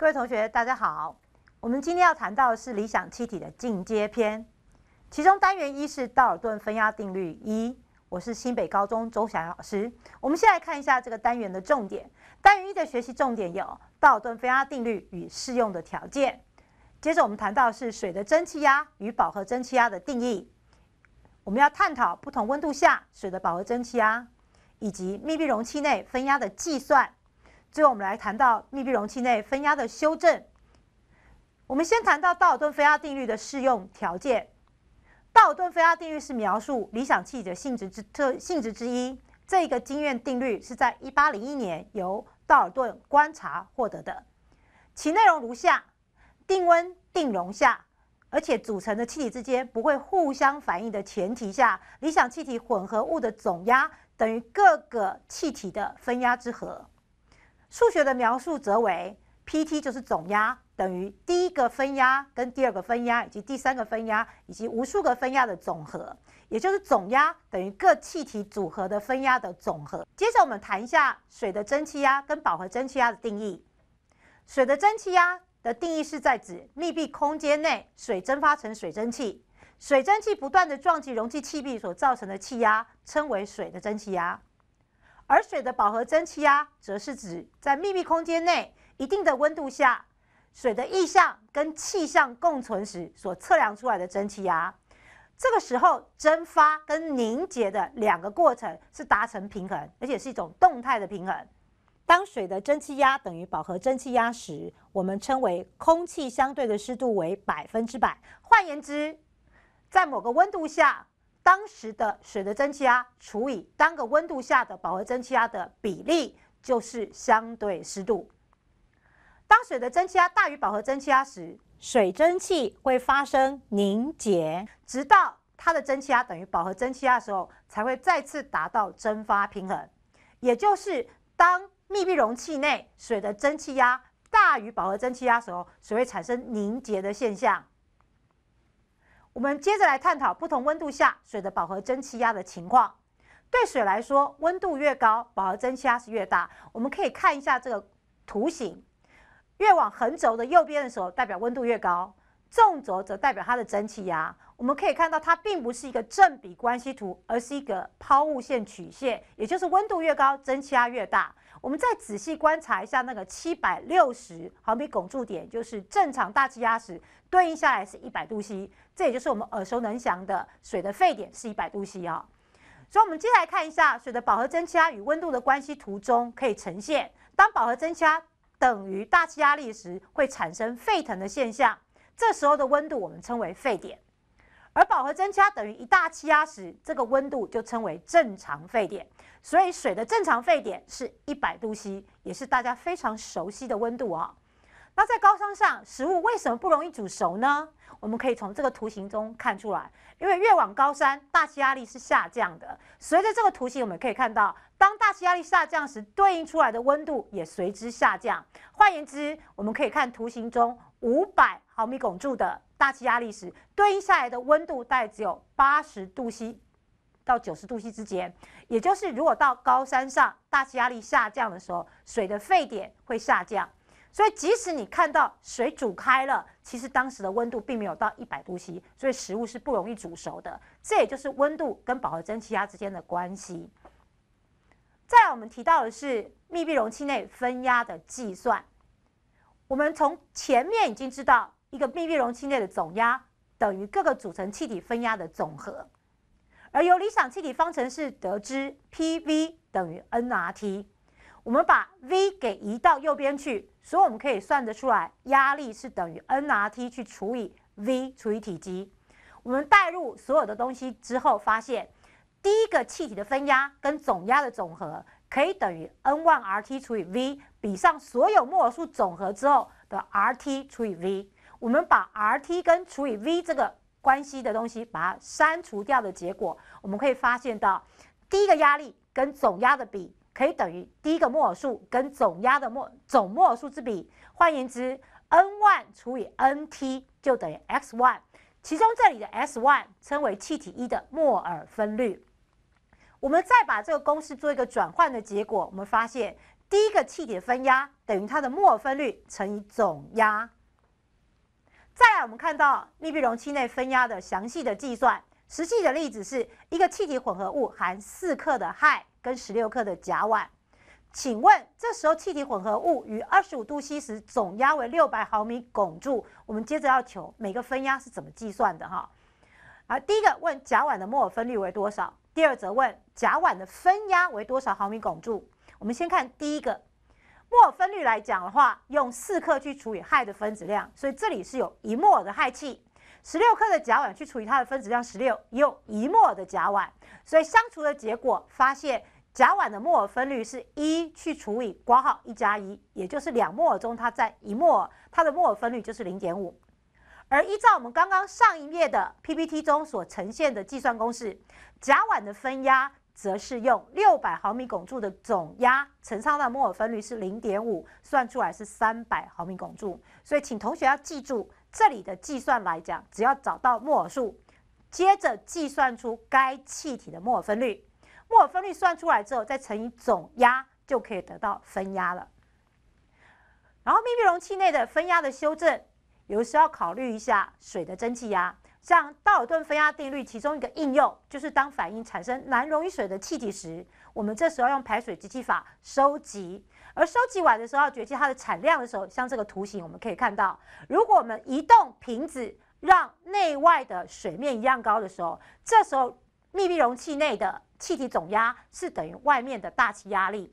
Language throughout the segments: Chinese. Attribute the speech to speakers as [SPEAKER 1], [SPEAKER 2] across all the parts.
[SPEAKER 1] 各位同学，大家好。我们今天要谈到的是理想气体的进阶篇，其中单元一是道尔顿分压定律一。我是新北高中周翔老师。我们先来看一下这个单元的重点。单元一的学习重点有道尔顿分压定律与适用的条件。接着我们谈到是水的蒸汽压与饱和蒸汽压的定义。我们要探讨不同温度下水的饱和蒸汽压，以及密闭容器内分压的计算。最后，我们来谈到密闭容器内分压的修正。我们先谈到道尔顿分压定律的适用条件。道尔顿分压定律是描述理想气体的性质之特性质之一。这个经验定律是在一八零一年由道尔顿观察获得的。其内容如下：定温、定容下，而且组成的气体之间不会互相反应的前提下，理想气体混合物的总压等于各个气体的分压之和。数学的描述则为 P T 就是总压等于第一个分压跟第二个分压以及第三个分压以及无数个分压的总和，也就是总压等于各气体组合的分压的总和。接着我们谈一下水的蒸汽压跟饱和蒸汽压的定义。水的蒸汽压的定义是在指密闭空间内水蒸发成水蒸气，水蒸气不断的撞击容器气壁所造成的气压，称为水的蒸汽压。而水的饱和蒸气压，则是指在密闭空间内一定的温度下，水的意象跟气象共存时所测量出来的蒸气压。这个时候，蒸发跟凝结的两个过程是达成平衡，而且是一种动态的平衡。当水的蒸气压等于饱和蒸气压时，我们称为空气相对的湿度为百分之百。换言之，在某个温度下，当时的水的蒸汽压除以单个温度下的饱和蒸汽压的比例，就是相对湿度。当水的蒸汽压大于饱和蒸汽压时，水蒸气会发生凝结，直到它的蒸汽压等于饱和蒸汽压的时候，才会再次达到蒸发平衡。也就是当密闭容器内水的蒸汽压大于饱和蒸汽压时候，水会产生凝结的现象。我们接着来探讨不同温度下水的饱和蒸汽压的情况。对水来说，温度越高，饱和蒸汽压是越大。我们可以看一下这个图形，越往横轴的右边的时候，代表温度越高；纵轴则代表它的蒸汽压。我们可以看到，它并不是一个正比关系图，而是一个抛物线曲线，也就是温度越高，蒸汽压越大。我们再仔细观察一下，那个七百六十毫米汞柱点，就是正常大气压时对应下来是一百度 C，这也就是我们耳熟能详的水的沸点是一百度 C 啊。所以，我们接下来看一下水的饱和蒸汽压与温度的关系图中，可以呈现当饱和蒸汽压等于大气压力时，会产生沸腾的现象。这时候的温度，我们称为沸点。而饱和蒸加压等于一大气压时，这个温度就称为正常沸点。所以，水的正常沸点是一百度 C，也是大家非常熟悉的温度啊。那在高山上，食物为什么不容易煮熟呢？我们可以从这个图形中看出来，因为越往高山，大气压力是下降的。随着这个图形，我们可以看到，当大气压力下降时，对应出来的温度也随之下降。换言之，我们可以看图形中五百毫米汞柱的。大气压力时，对应下来的温度概只有八十度 C 到九十度 C 之间。也就是，如果到高山上，大气压力下降的时候，水的沸点会下降。所以，即使你看到水煮开了，其实当时的温度并没有到一百度 C，所以食物是不容易煮熟的。这也就是温度跟饱和蒸汽压之间的关系。再我们提到的是密闭容器内分压的计算。我们从前面已经知道。一个密闭容器内的总压等于各个组成气体分压的总和，而由理想气体方程式得知，P V 等于 n R T，我们把 V 给移到右边去，所以我们可以算得出来，压力是等于 n R T 去除以 V 除以体积。我们代入所有的东西之后，发现第一个气体的分压跟总压的总和，可以等于 n 1 R T 除以 V 比上所有摩尔数总和之后的 R T 除以 V。我们把 R T 跟除以 V 这个关系的东西把它删除掉的结果，我们可以发现到第一个压力跟总压的比可以等于第一个摩尔数跟总压的摩总摩尔数之比，换言之，n one 除以 n t 就等于 x one，其中这里的 x one 称为气体一的摩尔分率。我们再把这个公式做一个转换的结果，我们发现第一个气体分压等于它的摩尔分率乘以总压。再来，我们看到密闭容器内分压的详细的计算。实际的例子是一个气体混合物含四克的氦跟十六克的甲烷，请问这时候气体混合物与二十五度 C 时总压为六百毫米汞柱。我们接着要求每个分压是怎么计算的哈。啊，第一个问甲烷的摩尔分率为多少？第二则问甲烷的分压为多少毫米汞柱？我们先看第一个。摩尔分率来讲的话，用四克去除以氦的分子量，所以这里是有一摩尔的氦气；十六克的甲烷去除以它的分子量十六，有一摩尔的甲烷。所以相除的结果发现，甲烷的摩尔分率是一去除以括号一加一，也就是两摩尔中它占一摩尔，它的摩尔分率就是零点五。而依照我们刚刚上一页的 PPT 中所呈现的计算公式，甲烷的分压。则是用六百毫米汞柱的总压乘上它的摩尔分率是零点五，算出来是三百毫米汞柱。所以，请同学要记住，这里的计算来讲，只要找到摩尔数，接着计算出该气体的摩尔分率，摩尔分率算出来之后，再乘以总压，就可以得到分压了。然后，密闭容器内的分压的修正，有时要考虑一下水的蒸汽压。像道尔顿分压定律，其中一个应用就是当反应产生难溶于水的气体时，我们这时候用排水集气法收集。而收集完的时候，要决计它的产量的时候，像这个图形我们可以看到，如果我们移动瓶子，让内外的水面一样高的时候，这时候密闭容器内的气体总压是等于外面的大气压力。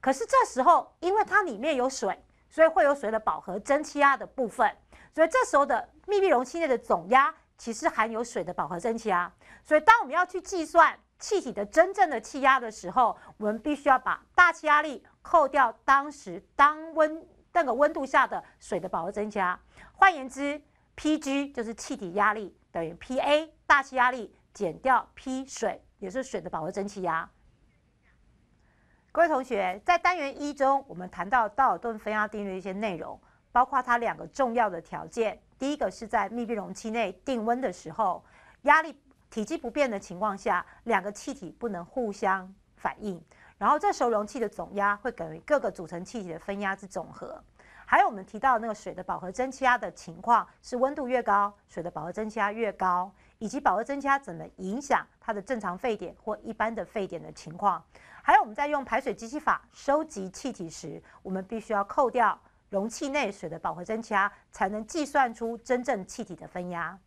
[SPEAKER 1] 可是这时候，因为它里面有水，所以会有水的饱和蒸汽压的部分，所以这时候的密闭容器内的总压。其实含有水的饱和蒸汽压。所以当我们要去计算气体的真正的气压的时候，我们必须要把大气压力扣掉当时当温那个温度下的水的饱和蒸汽压。换言之，Pg 就是气体压力等于 Pa 大气压力减掉 P 水，也是水的饱和蒸汽压。各位同学，在单元一中，我们谈到道尔顿分压定律的一些内容，包括它两个重要的条件。第一个是在密闭容器内定温的时候，压力体积不变的情况下，两个气体不能互相反应。然后这时候容器的总压会等于各个组成气体的分压之总和。还有我们提到那个水的饱和蒸汽压的情况，是温度越高，水的饱和蒸汽压越高，以及饱和蒸汽压怎么影响它的正常沸点或一般的沸点的情况。还有我们在用排水机器法收集气体时，我们必须要扣掉。容器内水的饱和增加，才能计算出真正气体的分压。